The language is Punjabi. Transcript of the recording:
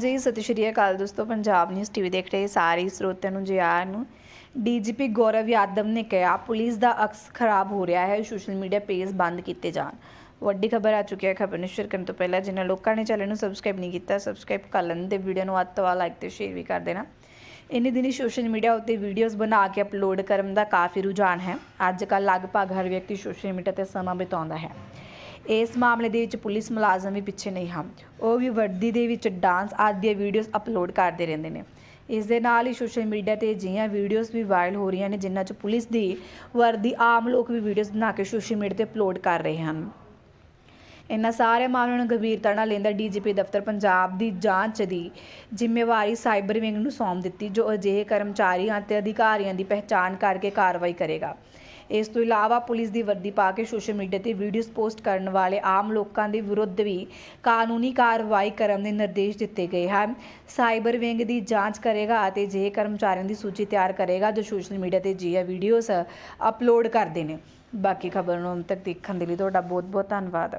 ਜੀ ਸਤਿ ਸ਼੍ਰੀ ਅਕਾਲ ਦੋਸਤੋ ਪੰਜਾਬ ਨਿਊਜ਼ ਟੀਵੀ ਦੇਖ ਰਹੇ ਸਾਰੇ ਸਰੋਤਿਆਂ ਨੂੰ ਜੀ ਨੂੰ ਡੀਜੀਪੀ ਗੌਰਵ ਯਾਦਵ ਨੇ ਕਿਹਾ ਪੁਲਿਸ ਦਾ ਅਕਸ ਖਰਾਬ ਹੋ ਰਿਹਾ ਹੈ ਸੋਸ਼ਲ ਮੀਡੀਆ ਪੇਜ ਬੰਦ ਕੀਤੇ ਜਾਣ ਵੱਡੀ ਖਬਰ ਆ ਚੁੱਕੀ ਹੈ ਖਬਰ ਨੂੰ ਸ਼ੇਅਰ ਕਰਨ ਤੋਂ ਪਹਿਲਾਂ ਜਿਨ੍ਹਾਂ ਲੋਕਾਂ ਨੇ ਚੈਨਲ ਨੂੰ ਸਬਸਕ੍ਰਾਈਬ ਨਹੀਂ ਕੀਤਾ ਸਬਸਕ੍ਰਾਈਬ ਕਰ ਲੈਣ ਤੇ ਵੀਡੀਓ ਨੂੰ ਵੱਧ ਤੋਂ ਵੱਧ ਲਾਈਕ ਤੇ ਸ਼ੇਅਰ ਵੀ ਕਰ ਦੇਣਾ ਇਨੇ ਦਿਨੀ ਸੋਸ਼ਲ ਮੀਡੀਆ ਉੱਤੇ ਵੀਡੀਓਜ਼ ਬਣਾ ਕੇ ਅਪਲੋਡ ਕਰਨ ਦਾ ਕਾਫੀ ਰੁਝਾਨ ਹੈ ਅੱਜ ਕੱਲ ਲਗਭਗ ਹਰ ਵਿਅਕਤੀ ਸੋਸ਼ਲ ਮੀਡੀਆ ਤੇ ਸਮਾਂ ਬਿਤਾਉਂਦਾ ਹੈ ਇਸ ਮਾਮਲੇ ਦੇ ਵਿੱਚ ਪੁਲਿਸ ਮੁਲਾਜ਼ਮ ਵੀ ਪਿੱਛੇ ਨਹੀਂ ਹਨ ਉਹ ਵੀ ਵਰਦੀ ਦੇ ਵਿੱਚ ਡਾਂਸ ਆਦਿ ਦੇ ਵੀਡੀਓਜ਼ ਅਪਲੋਡ ਕਰਦੇ ਰਹਿੰਦੇ ਨੇ ਇਸ ਦੇ ਨਾਲ ਹੀ ਸੋਸ਼ਲ ਮੀਡੀਆ ਤੇ ਜਿਹੀਆਂ ਵੀਡੀਓਜ਼ ਵੀ ਵਾਇਰਲ ਹੋ ਰਹੀਆਂ ਨੇ ਜਿਨ੍ਹਾਂ 'ਚ ਪੁਲਿਸ ਦੀ ਵਰਦੀ ਆਮ ਲੋਕ ਵੀ ਵੀਡੀਓਜ਼ ਬਣਾ ਕੇ ਸੋਸ਼ਲ ਮੀਡੀਆ ਤੇ ਅਪਲੋਡ ਕਰ ਰਹੇ ਹਨ ਇਹਨਾਂ ਸਾਰੇ ਮਾਮਲਿਆਂ ਨੂੰ ਗੰਭੀਰਤਾ ਨਾਲ ਲੈਂਦਾ ਡੀਜੀਪੀ ਦਫ਼ਤਰ ਪੰਜਾਬ ਦੀ ਜਾਂਚ ਦੀ ਜ਼ਿੰਮੇਵਾਰੀ ਸਾਈਬਰ ਵਿੰਗ ਨੂੰ ਸੌਂਪ ਦਿੱਤੀ ਜੋ ਅਜਿਹੇ ਕਰਮਚਾਰੀਆਂ ਤੇ ਅਧਿਕਾਰੀਆਂ ਦੀ ਪਹਿਚਾਣ ਕਰਕੇ ਕਾਰਵਾਈ ਕਰੇਗਾ ਇਸ ਤੋਂ ਇਲਾਵਾ ਪੁਲਿਸ ਦੀ ਵਰਦੀ ਪਾ ਕੇ ਸੋਸ਼ਲ ਮੀਡੀਆ ਤੇ ਵੀਡੀਓਜ਼ ਪੋਸਟ ਕਰਨ ਵਾਲੇ ਆਮ ਲੋਕਾਂ ਦੇ ਵਿਰੁੱਧ ਵੀ ਕਾਨੂੰਨੀ ਕਾਰਵਾਈ ਕਰਨ ਦੇ ਨਿਰਦੇਸ਼ ਦਿੱਤੇ ਗਏ ਹਨ ਸਾਈਬਰ ਵਿੰਗ ਦੀ ਜਾਂਚ ਕਰੇਗਾ ਅਤੇ ਜੇ ਕਰਮਚਾਰੀਆਂ ਦੀ ਸੂਚੀ ਤਿਆਰ ਕਰੇਗਾ ਜੋ ਸੋਸ਼ਲ ਮੀਡੀਆ ਤੇ ਜੀਆ ਵੀਡੀਓਜ਼ ਅਪਲੋਡ ਕਰਦੇ ਨੇ ਬਾਕੀ ਖਬਰ ਨੂੰ ਅੰਤ ਤੱਕ ਦੇਖਣ ਦੇ ਲਈ ਤੁਹਾਡਾ ਬਹੁਤ ਬਹੁਤ ਧੰਨਵਾਦ